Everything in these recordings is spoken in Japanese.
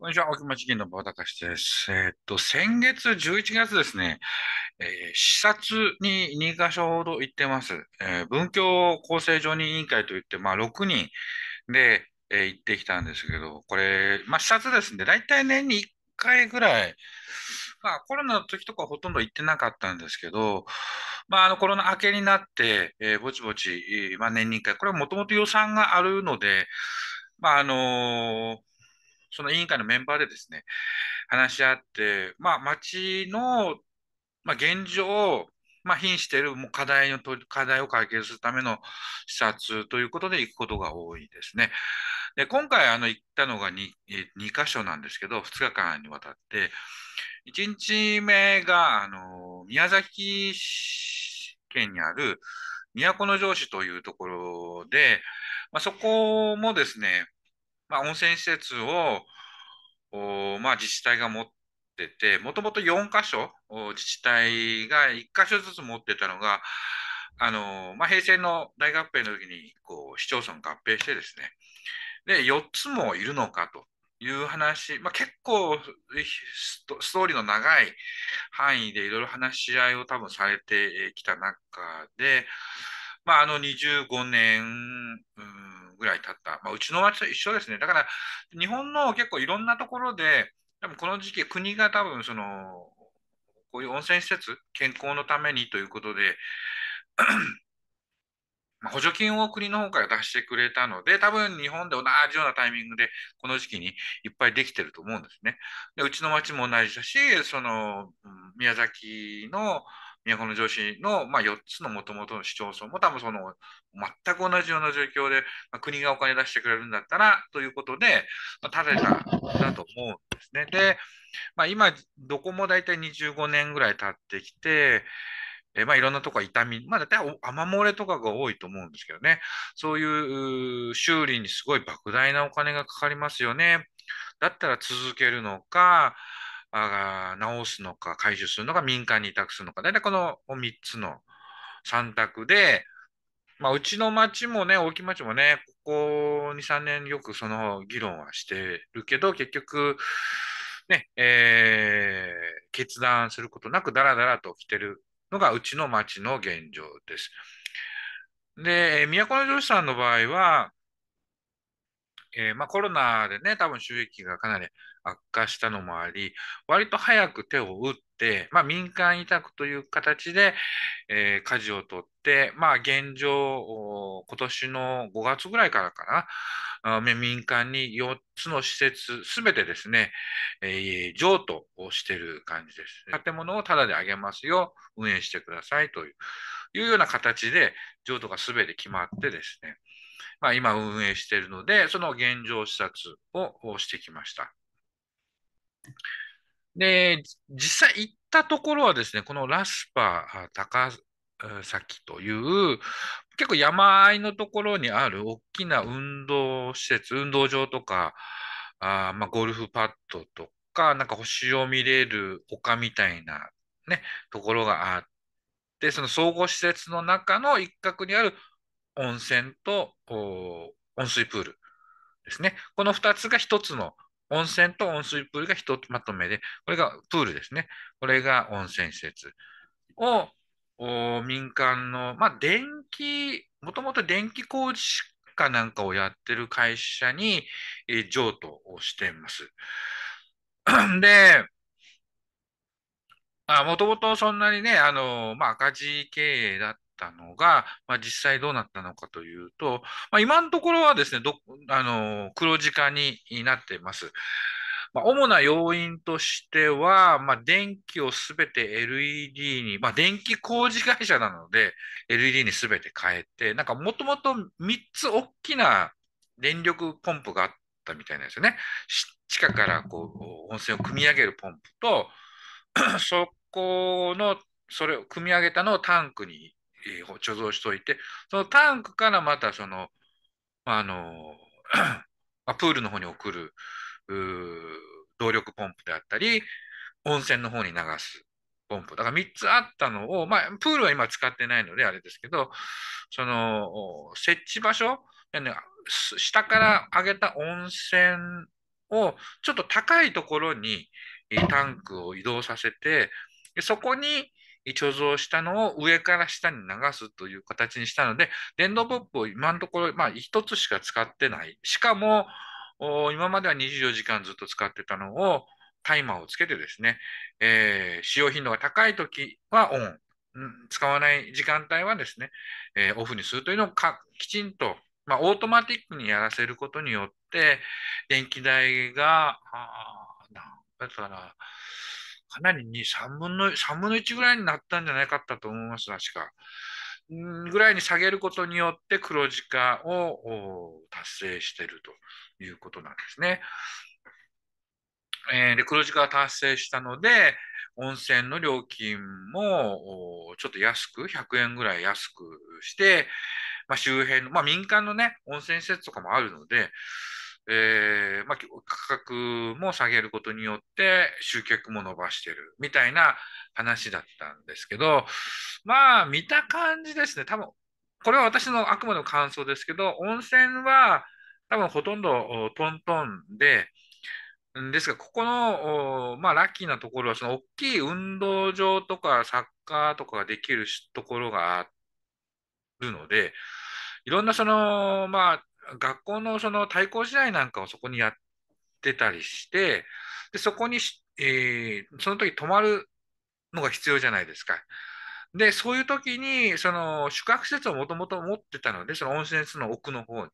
こんにちは、大熊事件の馬場隆です。えー、っと、先月11月ですね、えー、視察に2箇所ほど行ってます。えー、文教厚生常任委員会といって、まあ6人で、え行ってきたんですけど、これ、まあ視察ですね、で、体年に1回ぐらい、まあコロナの時とかほとんど行ってなかったんですけど、まあ、あのコロナ明けになって、えぼちぼち、まあ年に1回、これはもともと予算があるので、まああのその委員会のメンバーでですね、話し合って、まあ、町の、まあ、現状、まあ、瀕しているもう課題の課題を解決するための視察ということで行くことが多いですね。で今回あの行ったのが 2, 2箇所なんですけど、2日間にわたって、1日目があの宮崎県にある都城市というところで、まあ、そこもですね、まあ、温泉施設をお、まあ、自治体が持ってて、もともと4箇所、自治体が1箇所ずつ持ってたのが、あのまあ、平成の大合併の時にこう市町村合併してですね、で4つもいるのかという話、まあ、結構ストーリーの長い範囲でいろいろ話し合いを多分されてきた中で、まあ、あの25年、うんぐらい経った、まあ、うちの町と一緒ですね、だから日本の結構いろんなところで、多分この時期、国が多分そのこういう温泉施設、健康のためにということで、補助金を国の方から出してくれたので、多分日本で同じようなタイミングで、この時期にいっぱいできてると思うんですね。でうちの町も同じだし、その宮崎の都の市の、まあ、4つのもともとの市町村も多分その全く同じような状況で、まあ、国がお金出してくれるんだったらということで、まあ、建てたんだと思うんですね。で、まあ、今、どこも大体25年ぐらい経ってきて、えまあ、いろんなとこ痛み、まあ、大体雨漏れとかが多いと思うんですけどね、そういう修理にすごい莫大なお金がかかりますよね。だったら続けるのか、あ直すのか回収するのか民間に委託するのか、大体この3つの3択で、まあ、うちの町もね、大木町もね、ここ2、3年よくその議論はしてるけど、結局、ね、えー、決断することなくだらだらと来てるのがうちの町の現状です。で、都城市さんの場合は、えー、まあ、コロナでね、多分収益がかなり悪化したのもあり、割と早く手を打って、まあ、民間委託という形で、えー、舵を取って、まあ、現状、今年の5月ぐらいからかな、民間に4つの施設すべてですね、えー、譲渡をしている感じです。建物をタダであげますよ、運営してくださいといういうような形で譲渡がすべて決まってですね、まあ、今運営しているので、その現状視察をしてきました。で、実際行ったところはですね、このラスパ高崎という、結構山あいのところにある大きな運動施設、運動場とか、あまあ、ゴルフパッドとか、なんか星を見れる丘みたいな、ね、ところがあって、その総合施設の中の一角にある温泉と温水プールですね。この2つが1つの温泉と温水プールが一まとめで、これがプールですね。これが温泉施設を民間の、まあ、電気、もともと電気工事かなんかをやってる会社に、えー、譲渡をしています。で、もともとそんなにね、あのまあ、赤字経営だっったのが、まあ、実際どうなったのかというと、まあ、今のところはですね、どあの黒字化になっています。まあ、主な要因としては、まあ、電気をすべて LED に、まあ、電気工事会社なので、LED にすべて変えて、なんかもともと3つ大きな電力ポンプがあったみたいなんですよね。地下からこう温泉を汲み上げるポンプと、そこの、それを汲み上げたのをタンクに貯蔵しといて、そのタンクからまたその、あの、プールの方に送る動力ポンプであったり、温泉の方に流すポンプ。だから3つあったのを、まあ、プールは今使ってないのであれですけど、その設置場所、下から上げた温泉をちょっと高いところにタンクを移動させて、そこに貯蔵したのを上から下に流すという形にしたので、電動ポップを今のところ、まあ、1つしか使ってない。しかも、今までは24時間ずっと使ってたのを、タイマーをつけてですね、えー、使用頻度が高い時はオン、使わない時間帯はですね、えー、オフにするというのをきちんと、まあ、オートマティックにやらせることによって、電気代が、あだから、かなり2、3分の、3分の1ぐらいになったんじゃないかったと思います、確か。ぐらいに下げることによって黒字化を達成しているということなんですね。えー、で黒字化を達成したので、温泉の料金もちょっと安く、100円ぐらい安くして、まあ、周辺の、まあ、民間のね、温泉施設とかもあるので、えー、まあ、価格も下げることによって集客も伸ばしてるみたいな話だったんですけど、まあ見た感じですね、多分これは私のあくまでも感想ですけど、温泉は多分ほとんどトントンで、ですが、ここの、まあ、ラッキーなところは、その大きい運動場とかサッカーとかができるところがあるので、いろんなその、まあ、学校のその対抗試合なんかをそこにやってたりして、でそこに、えー、その時泊まるのが必要じゃないですか。で、そういう時に、その宿泊施設をもともと持ってたので、その温泉室の奥の方に。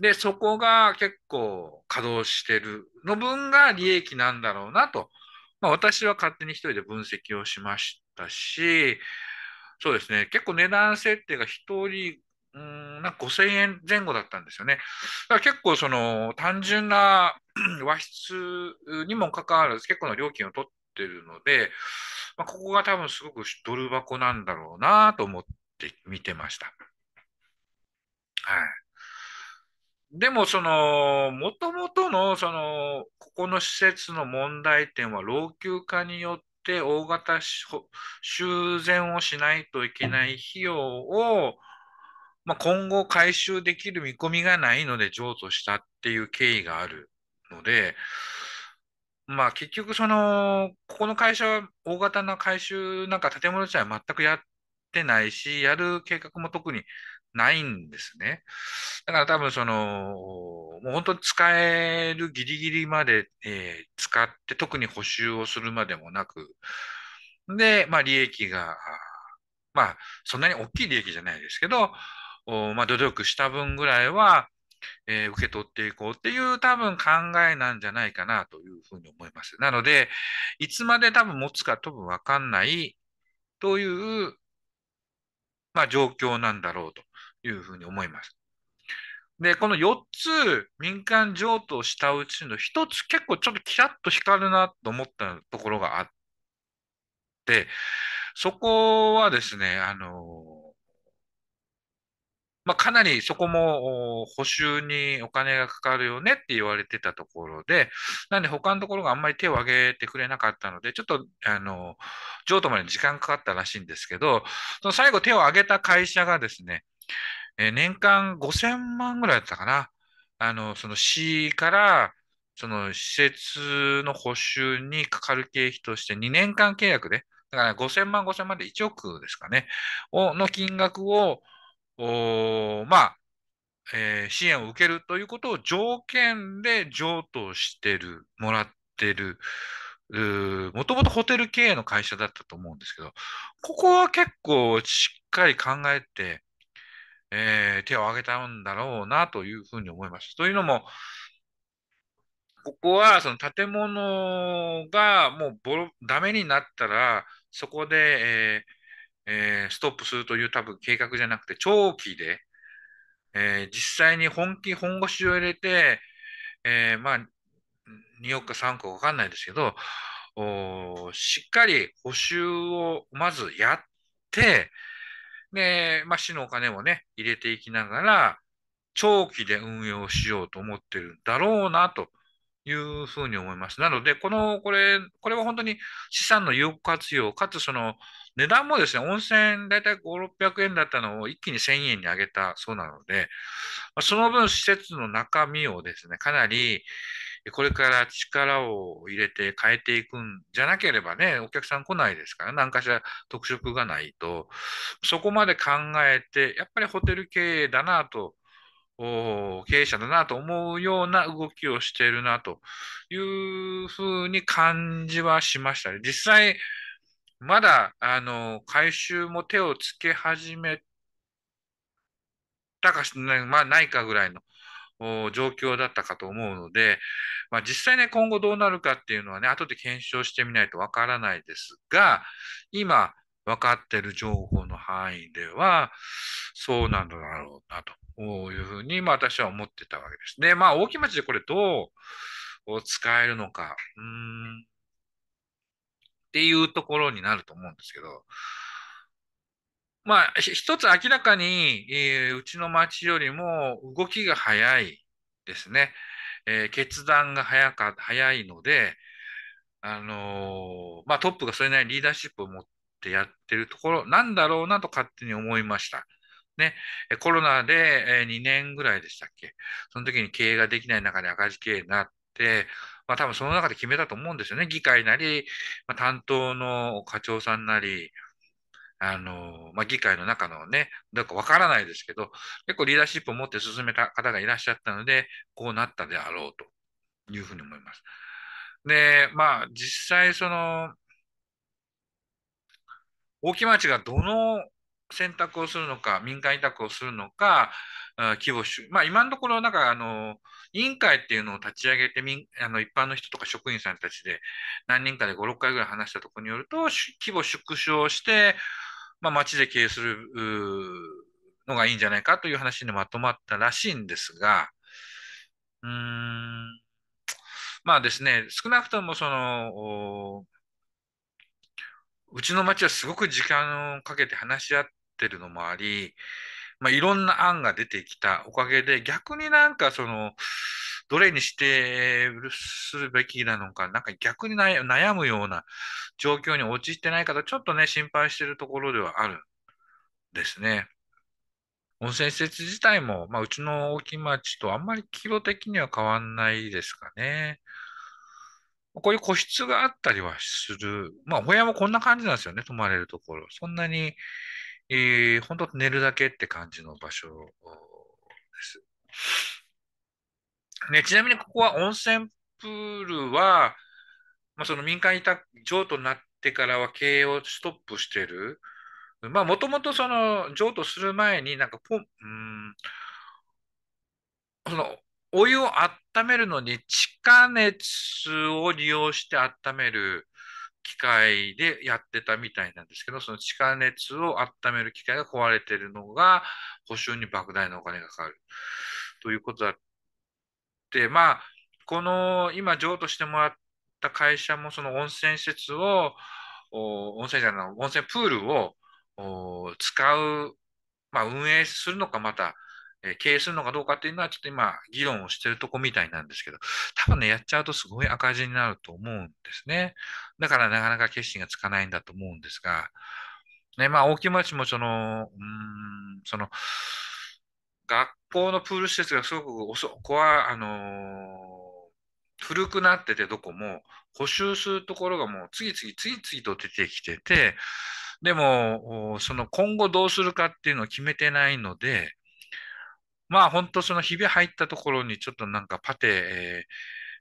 で、そこが結構稼働してるの分が利益なんだろうなと、まあ、私は勝手に一人で分析をしましたし、そうですね、結構値段設定が1人、うんなんか5000円前後だったんですよね。だから結構その単純な和室にもかかわらず結構な料金を取ってるので、まあ、ここが多分すごくドル箱なんだろうなと思って見てました。はい。でも、その、もともとの、その、ここの施設の問題点は、老朽化によって大型修繕をしないといけない費用を、まあ、今後回収できる見込みがないので譲渡したっていう経緯があるので、まあ結局その、ここの会社は大型な回収なんか建物自体は全くやってないし、やる計画も特にないんですね。だから多分その、もう本当に使えるギリギリまで、えー、使って特に補修をするまでもなく、で、まあ利益が、まあそんなに大きい利益じゃないですけど、まあ、努力した分ぐらいは、えー、受け取っていこうっていう多分考えなんじゃないかなというふうに思います。なので、いつまで多分持つか多分わかんないという、まあ、状況なんだろうというふうに思います。で、この4つ民間譲渡したうちの1つ結構ちょっとキラッと光るなと思ったところがあって、そこはですね、あのまあ、かなりそこも補修にお金がかかるよねって言われてたところで、なんで他のところがあんまり手を挙げてくれなかったので、ちょっと、あの、譲渡まで時間かかったらしいんですけど、その最後手を挙げた会社がですね、え年間5000万ぐらいだったかな。あの、その市から、その施設の補修にかかる経費として2年間契約で、だから5000万、5000万で1億ですかね、をの金額を、おまあ、えー、支援を受けるということを条件で譲渡してる、もらってる。もともとホテル経営の会社だったと思うんですけど、ここは結構しっかり考えて、えー、手を挙げたんだろうなというふうに思います。というのも、ここはその建物がもうボロダメになったら、そこで、えーえー、ストップするという多分計画じゃなくて、長期で、えー、実際に本気、本腰を入れて、えー、まあ、2億か3億か分かんないですけど、しっかり補修をまずやって、で、まあ、市のお金もね、入れていきながら、長期で運用しようと思ってるんだろうなというふうに思います。なので、この、これ、これは本当に資産の有効活用、かつその値段もですね、温泉大体5、600円だったのを一気に1000円に上げたそうなので、その分施設の中身をですね、かなりこれから力を入れて変えていくんじゃなければね、お客さん来ないですから、何かしら特色がないと、そこまで考えて、やっぱりホテル経営だなと経営者だなと思うような動きをしているなというふうに感じはしましたね。実際、まだ、あの、回収も手をつけ始めたかしない,、まあ、ないかぐらいの状況だったかと思うので、まあ、実際ね、今後どうなるかっていうのはね、後で検証してみないとわからないですが、今、分かってる情報範囲では、そうなんだろうなというふうに、まあ、私は思ってたわけですで、まあ、大木町でこれどう使えるのか、うん、っていうところになると思うんですけど、まあ、一つ明らかに、えー、うちの町よりも動きが早いですね。えー、決断が早か早いので、あのー、まあ、トップがそれなりにリーダーシップを持っってやってるところなんだろうなと勝手に思いました。ね、コロナで2年ぐらいでしたっけその時に経営ができない中で赤字経営になって、まあ、多分その中で決めたと思うんですよね。議会なり、まあ、担当の課長さんなり、あの、まあ、議会の中のね、どうかわからないですけど、結構リーダーシップを持って進めた方がいらっしゃったので、こうなったであろうというふうに思います。で、まあ、実際その、大木町がどの選択をするのか、民間委託をするのか、規模まあ、今のところ、なんかあの委員会っていうのを立ち上げて、あの一般の人とか職員さんたちで何人かで5、6回ぐらい話したところによると、規模縮小して、まあ、町で経営するのがいいんじゃないかという話にまとまったらしいんですが、うーん、まあですね、少なくともその、うちの町はすごく時間をかけて話し合ってるのもあり、まあ、いろんな案が出てきたおかげで、逆になんかその、どれにしてするべきなのか、なんか逆に悩むような状況に陥ってない方、ちょっとね、心配してるところではあるんですね。温泉施設自体も、まあ、うちの大木町とあんまり規模的には変わんないですかね。こういう個室があったりはする。まあ、親もこんな感じなんですよね、泊まれるところ。そんなに、えー、本当寝るだけって感じの場所です。ね、ちなみにここは温泉プールは、まあ、その民間委託譲渡になってからは経営をストップしてる。まあ、もともとその譲渡する前に、なんかポン、うん、そのお湯を温めるのに地下熱を利用して温める機械でやってたみたいなんですけど、その地下熱を温める機械が壊れてるのが、補修に莫大なお金がかかるということだって、まあ、この今譲渡してもらった会社もその温泉施設を、温泉じゃない、温泉プールを使う、まあ、運営するのか、またえ経営するのかどうかっていうのは、ちょっと今、議論をしてるとこみたいなんですけど、多分ね、やっちゃうとすごい赤字になると思うんですね。だからなかなか決心がつかないんだと思うんですが、ね、まあ、大木町もその、うん、その、学校のプール施設がすごく遅こは、あのー、古くなってて、どこも、補修するところがもう次々、次々と出てきてて、でも、その今後どうするかっていうのを決めてないので、まあ本当そのひび入ったところにちょっとなんかパテ、え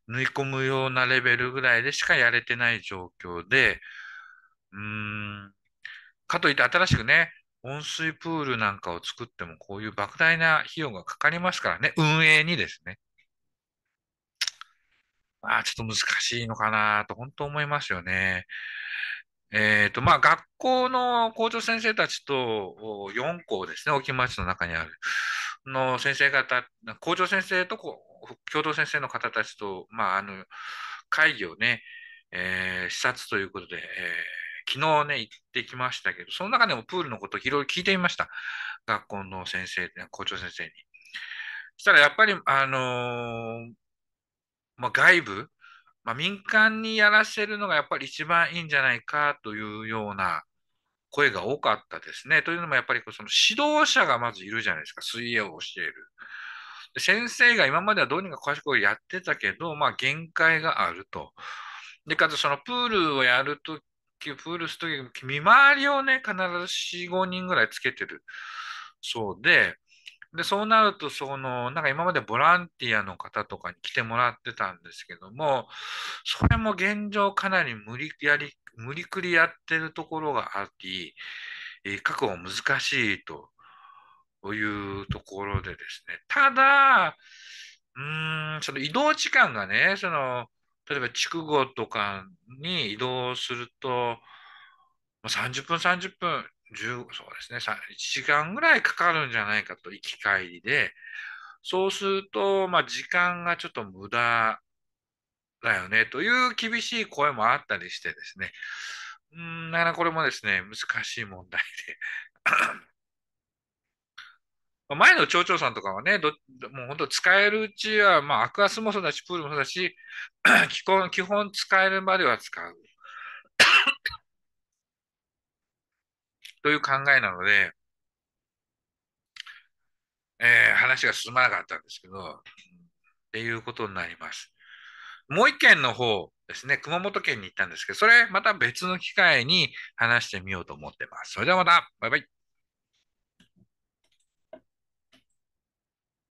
ー、縫い込むようなレベルぐらいでしかやれてない状況で、うん、かといって新しくね、温水プールなんかを作ってもこういう莫大な費用がかかりますからね、運営にですね。まあちょっと難しいのかなと本当思いますよね。えっ、ー、と、まあ、学校の校長先生たちと4校ですね、沖町の中にある。の先生方、校長先生と教頭先生の方たちと、まあ、あの会議をね、えー、視察ということで、えー、昨日ね、行ってきましたけど、その中でもプールのこといろいろ聞いてみました。学校の先生、校長先生に。そしたらやっぱり、あのー、まあ、外部、まあ、民間にやらせるのがやっぱり一番いいんじゃないかというような声が多かったですね。というのもやっぱりその指導者がまずいるじゃないですか、水泳を教える。先生が今まではどうにか詳しくやってたけど、まあ、限界があると。で、かつそのプールをやるとき、プールするとき、見回りをね、必ず4、5人ぐらいつけてるそうで、で、そうなると、その、なんか今までボランティアの方とかに来てもらってたんですけども、それも現状かなり無理やり、無理くりやってるところがあり、確保難しいというところでですね。ただ、うん、その移動時間がね、その、例えば筑後とかに移動すると、30分30分15そうですね、1時間ぐらいかかるんじゃないかと、行き帰りで、そうすると、まあ、時間がちょっと無駄だよねという厳しい声もあったりしてですね、うん、なかなかこれもですね、難しい問題で。前の町長さんとかはね、どもう本当使えるうちは、まあ、アクアスもそうだし、プールもそうだし、基本基本使えるまでは使う。という考えなので、えー、話が進まなかったんですけど、っていうことになります。もう一件の方ですね、熊本県に行ったんですけど、それまた別の機会に話してみようと思ってます。それではまた、バイバイ。